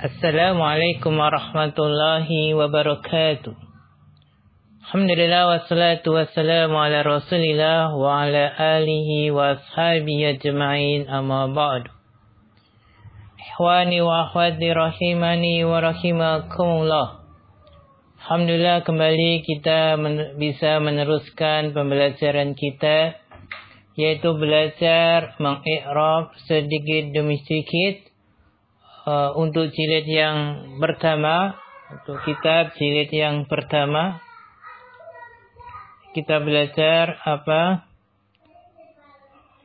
Assalamualaikum warahmatullahi wabarakatuh. Alhamdulillah wassalatu wassalamu ala rasulillah wa ala alihi wa ashabihi ajma'in amma ba'du. Ikhwani wa akhwati rahimani wa rahimakumullah. Alhamdulillah kembali kita men bisa meneruskan pembelajaran kita yaitu belajar mengikrab sedikit demi sedikit Eh, untuk jilid yang pertama untuk kitab jilid yang pertama kita belajar apa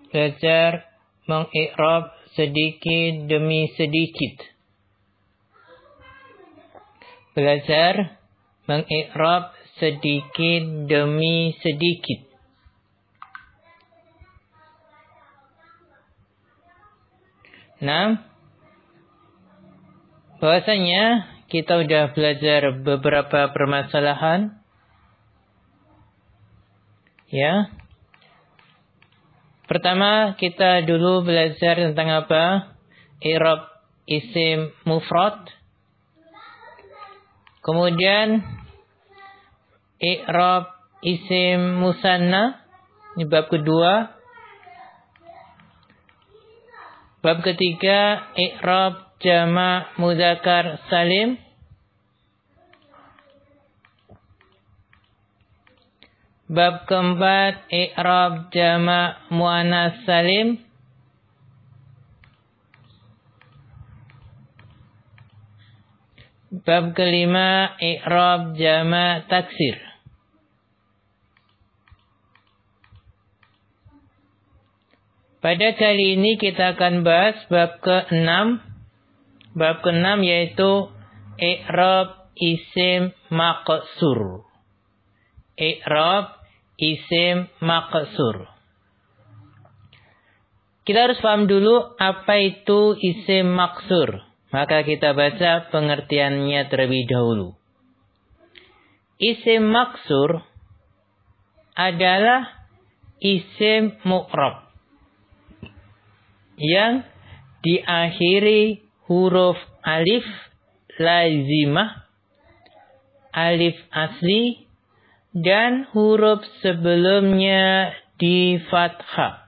belajar mengikrob sedikit demi sedikit belajar mengikrob sedikit demi sedikit Nah, Bahwasanya kita sudah belajar beberapa permasalahan. Ya. Pertama, kita dulu belajar tentang apa? Irab isim mufrad. Kemudian i'rab isim musanna. Ini bab kedua. Bab ketiga i'rab jama' mudzakkar salim Bab keempat i'rab jama' Muanas salim Bab kelima i'rab jama' taksir Pada kali ini kita akan bahas bab ke-6 Bab keenam yaitu i'rab isim maqsur. I'rab isim maqsur. Kita harus paham dulu apa itu isim maksur. Maka kita baca pengertiannya terlebih dahulu. Isim maksur adalah isim mu'rab. yang diakhiri huruf alif lazimah, alif asli, dan huruf sebelumnya di fathah.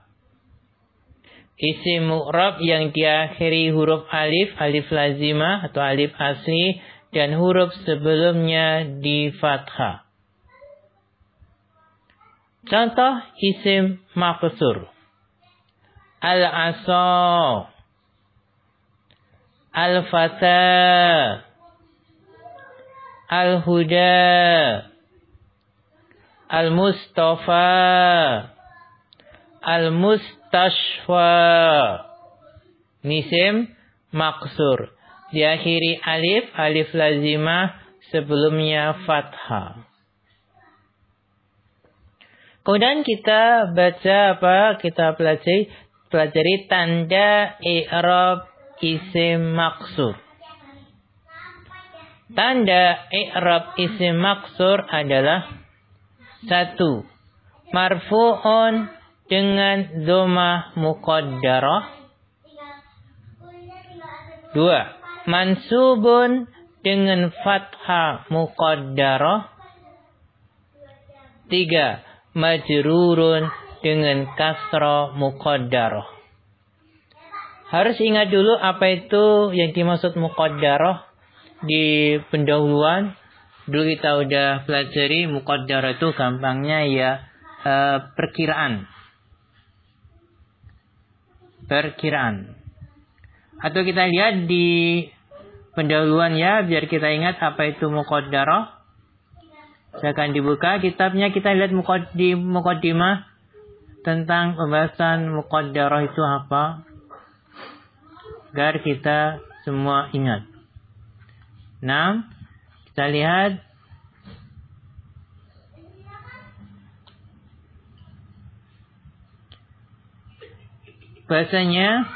Isim mu'rab yang diakhiri huruf alif, alif lazimah atau alif asli, dan huruf sebelumnya di fathah. Contoh isim maqsur. Al-asaw. Al-Fata Al-Huda Al-Mustafa Al-Mustashfa Nisim Maksur Diakhiri alif Alif lazimah Sebelumnya fathah Kemudian kita baca apa? Kita pelajari pelajari tanda i'rab isim maksur. Tanda i'rab isim maksur adalah satu marfu'un dengan doma muqaddarah. Dua mansubun dengan fathah muqaddarah. Tiga majrurun dengan kasra muqaddarah. Harus ingat dulu apa itu yang dimaksud daroh di pendahuluan. Dulu kita udah pelajari daroh itu gampangnya ya e, perkiraan. Perkiraan. Atau kita lihat di pendahuluan ya biar kita ingat apa itu Saya akan dibuka kitabnya kita lihat muqaddim mukodima tentang pembahasan daroh itu apa agar kita semua ingat. 6. Kita lihat bahasanya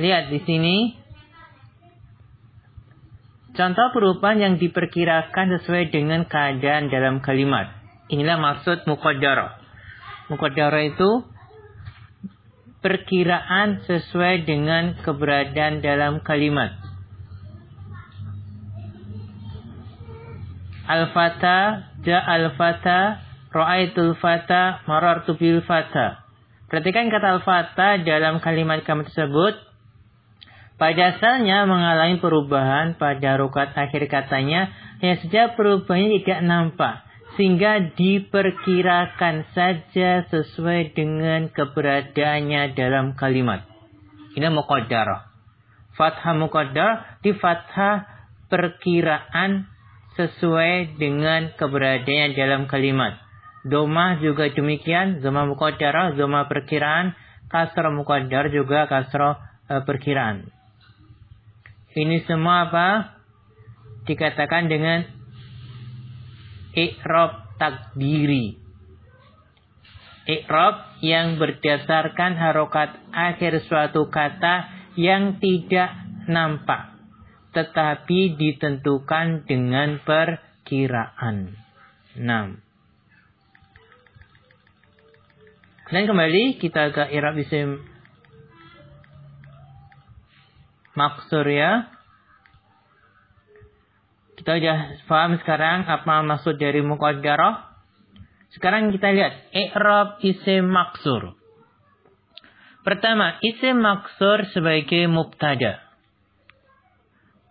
Lihat di sini contoh perubahan yang diperkirakan sesuai dengan keadaan dalam kalimat. Inilah maksud mukodoro. Mukodoro itu perkiraan sesuai dengan keberadaan dalam kalimat. Al-fata, ja al-fata, Ra'aitul fata, marartu bil fata. Perhatikan kata al-fata dalam kalimat kami tersebut. Pada asalnya mengalami perubahan pada rukat akhir katanya, hanya saja perubahannya tidak nampak sehingga diperkirakan saja sesuai dengan keberadaannya dalam kalimat. Ini muqaddarah. Fathah muqaddar di fathah perkiraan sesuai dengan keberadaannya dalam kalimat. domah juga demikian, zoma muqaddarah, zoma perkiraan, kasro muqaddar juga kasro e, perkiraan. Ini semua apa? Dikatakan dengan Ikrob takdiri. Ikrob yang berdasarkan harokat akhir suatu kata yang tidak nampak. Tetapi ditentukan dengan perkiraan. 6. Dan kembali kita ke Irab isim maksur ya. Kita sudah paham sekarang apa maksud dari muqaddarah. Sekarang kita lihat i'rab isim maksur. Pertama, isim maksur sebagai mubtada.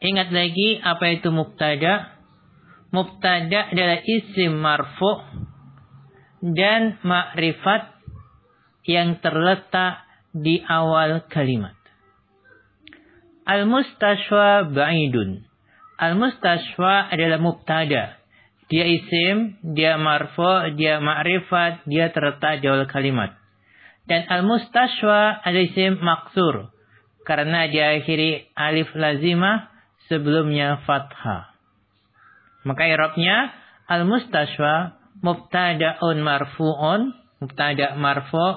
Ingat lagi apa itu mubtada? Mubtada adalah isim marfu dan makrifat yang terletak di awal kalimat. Al-mustashwa ba'idun al mustashwa adalah mubtada. Dia isim, dia marfo, dia ma'rifat, dia terletak jauh kalimat. Dan al mustashwa adalah isim maksur. Karena dia akhiri alif lazimah sebelumnya fathah. Maka irobnya al on mubtada'un marfu'un, mubtada' marfu'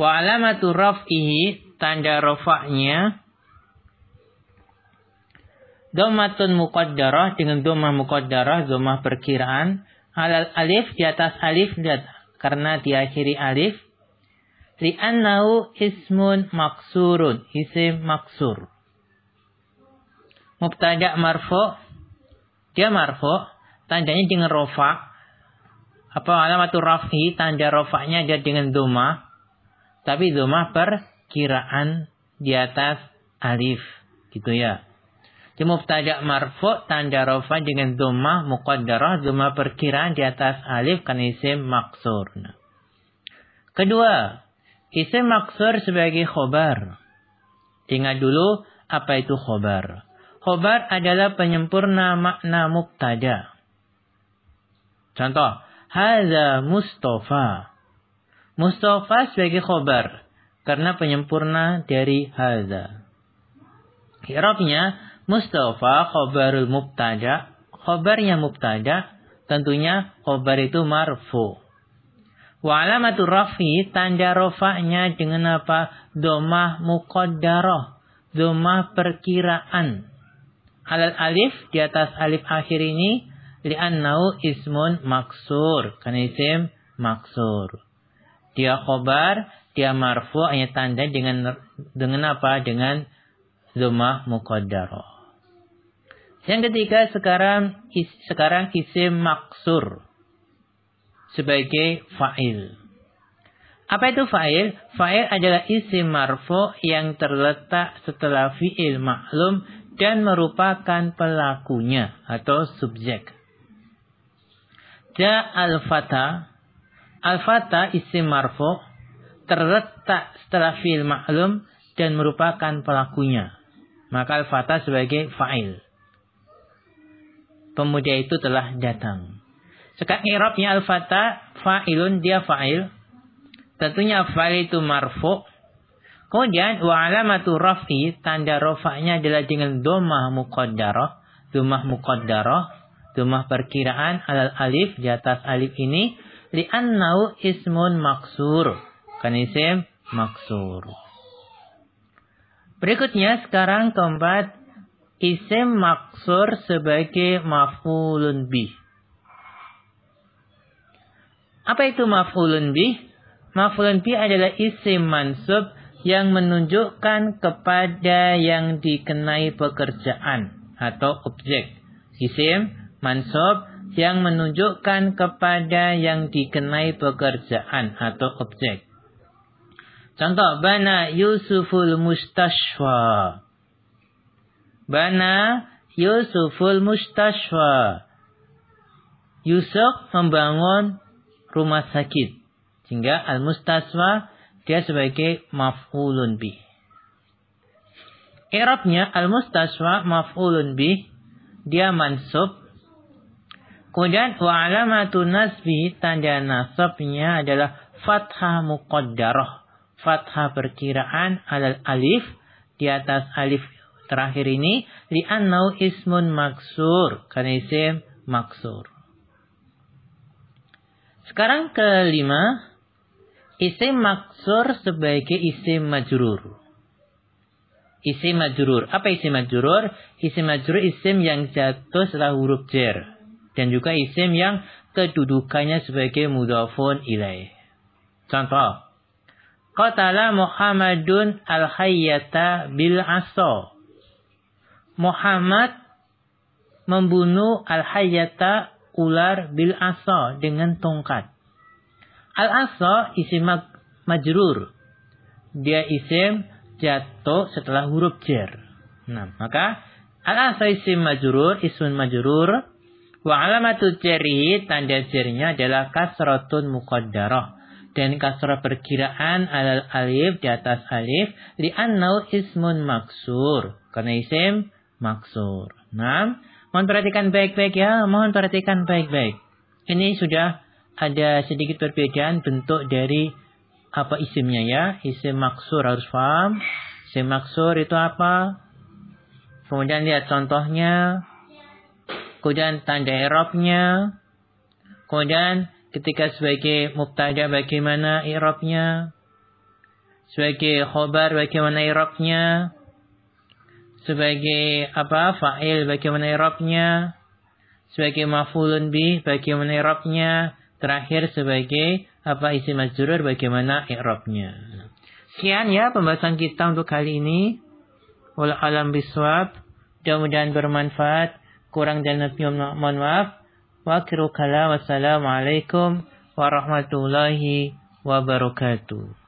wa alamatu raf'ihi tanda rofaknya Domatun mukodaroh dengan domah mukodaroh domah perkiraan. Alal alif di atas alif karena diakhiri alif. anau ismun maksurun, isim maksur. Mubtada Marfo dia marfu, tandanya dengan rofa. Apa alamatul rafi, tanda rofaknya dia dengan domah. Tapi domah perkiraan di atas alif. Gitu ya. Di mubtada marfu tanda rofa dengan dhamma muqaddarah dhamma perkiraan di atas alif kan isim maksur. Kedua, isim maksur sebagai khobar. Ingat dulu apa itu khobar. Khobar adalah penyempurna makna mubtada. Contoh, Haza Mustafa. Mustafa sebagai khobar. Karena penyempurna dari haza. Hirafnya. Mustafa khobarul mubtada, khobarnya mubtada, tentunya khobar itu marfu. Wa alamatu rafi, tanda rofaknya dengan apa? Domah muqaddaroh. domah perkiraan. Alal alif, di atas alif akhir ini, li'annau ismun maksur, karena isim maksur. Dia khobar, dia marfu, hanya tanda dengan dengan apa? Dengan domah muqaddarah. Yang ketiga sekarang is, sekarang isim maksur sebagai fa'il. Apa itu fa'il? Fa'il adalah isim marfo yang terletak setelah fi'il maklum dan merupakan pelakunya atau subjek. Ja al-fata. Al-fata isim marfo terletak setelah fi'il maklum dan merupakan pelakunya. Maka al-fata sebagai fa'il pemuda itu telah datang. Sekarang i'rabnya al-fata fa'ilun dia fa'il. Tentunya fa'il itu marfu. Kemudian wa alamatu rafi tanda rofaknya adalah dengan domah muqaddarah, domah muqaddarah, domah perkiraan alal alif di atas alif ini li'annau ismun maksur. Kan isim maksur. Berikutnya sekarang keempat isim maksur sebagai maf'ulun bih. Apa itu maf'ulun bih? Maf'ulun bih adalah isim mansub yang menunjukkan kepada yang dikenai pekerjaan atau objek. Isim mansub yang menunjukkan kepada yang dikenai pekerjaan atau objek. Contoh, Bana Yusuful Mustashwa. Bana Yusuful Mustashfa. Yusuf membangun rumah sakit. Sehingga al-mustasfa dia sebagai maf'ulun bih. Irabnya al-mustasfa maf'ulun bih. Dia mansub. Kemudian wa'alamatu nasbi tanda nasabnya adalah fathah muqaddarah. Fathah perkiraan alal alif di atas alif terakhir ini anau ismun maksur karena isim maksur. Sekarang kelima isim maksur sebagai isim majrur. Isim majrur. Apa isim majrur? Isim majrur isim yang jatuh setelah huruf jer dan juga isim yang kedudukannya sebagai mudhafun ilaih. Contoh. Qatala Muhammadun al-hayyata bil aso. Muhammad membunuh Al-Hayyata ular bil aso dengan tongkat. al aso isim majrur. Dia isim jatuh setelah huruf jer. Nah, maka al aso isim majrur, ismun majrur. Wa alamatu jeri, tanda jernya adalah kasratun muqaddarah. Dan kasrah perkiraan alal alif di atas alif li'annau ismun maksur. Karena isim maksur. Nah, mohon perhatikan baik-baik ya, mohon perhatikan baik-baik. Ini sudah ada sedikit perbedaan bentuk dari apa isimnya ya. Isim maksur harus paham. Isim maksur itu apa? Kemudian lihat contohnya. Kemudian tanda irobnya. Kemudian ketika sebagai mubtada bagaimana irobnya. Sebagai khobar bagaimana irobnya sebagai apa fa'il bagaimana i'rabnya sebagai maf'ulun bi bagaimana i'rabnya terakhir sebagai apa isi majrur bagaimana i'rabnya sekian ya pembahasan kita untuk kali ini wal alam biswab mudah-mudahan bermanfaat kurang dan lebih mohon maaf wa kala wassalamualaikum warahmatullahi wabarakatuh